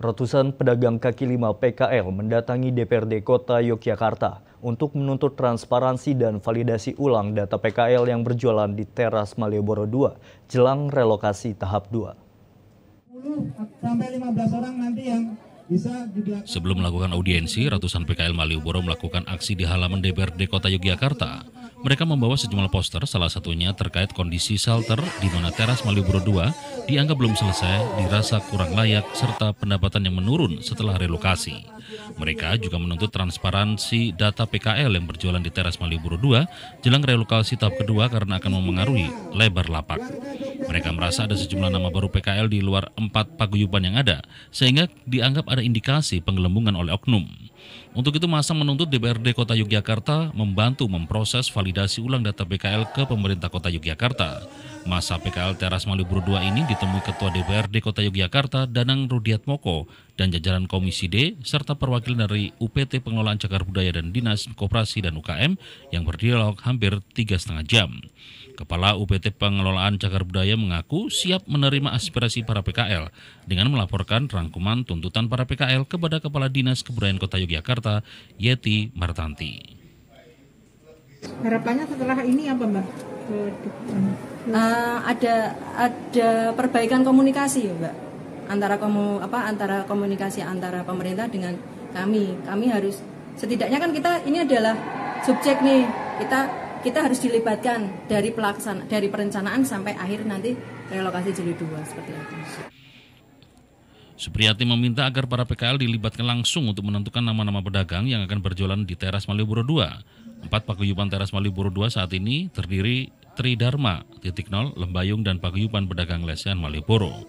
Ratusan pedagang kaki lima PKL mendatangi DPRD Kota Yogyakarta untuk menuntut transparansi dan validasi ulang data PKL yang berjualan di teras Malioboro 2 jelang relokasi tahap 2. 10 sampai 15 orang nanti yang Sebelum melakukan audiensi, ratusan PKL Malioboro melakukan aksi di halaman DPRD Kota Yogyakarta. Mereka membawa sejumlah poster, salah satunya terkait kondisi shelter di mana teras Malioboro 2 dianggap belum selesai, dirasa kurang layak, serta pendapatan yang menurun setelah relokasi. Mereka juga menuntut transparansi data PKL yang berjualan di teras Malioboro 2 jelang relokasi tahap kedua karena akan memengaruhi lebar lapak. Mereka merasa ada sejumlah nama baru PKL di luar empat paguyuban yang ada, sehingga dianggap ada indikasi penggelembungan oleh oknum. Untuk itu masa menuntut DPRD Kota Yogyakarta membantu memproses validasi ulang data PKL ke pemerintah Kota Yogyakarta. Masa PKL Teras Malioboro 2 ini ditemui Ketua DPRD Kota Yogyakarta Danang Rudiatmoko dan jajaran Komisi D serta perwakilan dari UPT Pengelolaan Cagar Budaya dan Dinas Koperasi dan UKM yang berdialog hampir tiga setengah jam. Kepala UPT Pengelolaan Cagar Budaya mengaku siap menerima aspirasi para PKL dengan melaporkan rangkuman tuntutan para PKL kepada Kepala Dinas Kebudayaan Kota Yogyakarta, Yeti Martanti. Harapannya setelah ini apa Mbak? uh, ada ada perbaikan komunikasi ya mbak antara komu apa antara komunikasi antara pemerintah dengan kami kami harus setidaknya kan kita ini adalah subjek nih kita kita harus dilibatkan dari pelaksana dari perencanaan sampai akhir nanti relokasi jilid dua seperti itu. Supriyati meminta agar para PKL dilibatkan langsung untuk menentukan nama-nama pedagang yang akan berjualan di teras Malioboro 2. Empat paguyuban teras Malioboro 2 saat ini terdiri Tridharma titik nol Lembayung dan Paguyupan Pedagang Lesehan Malioboro.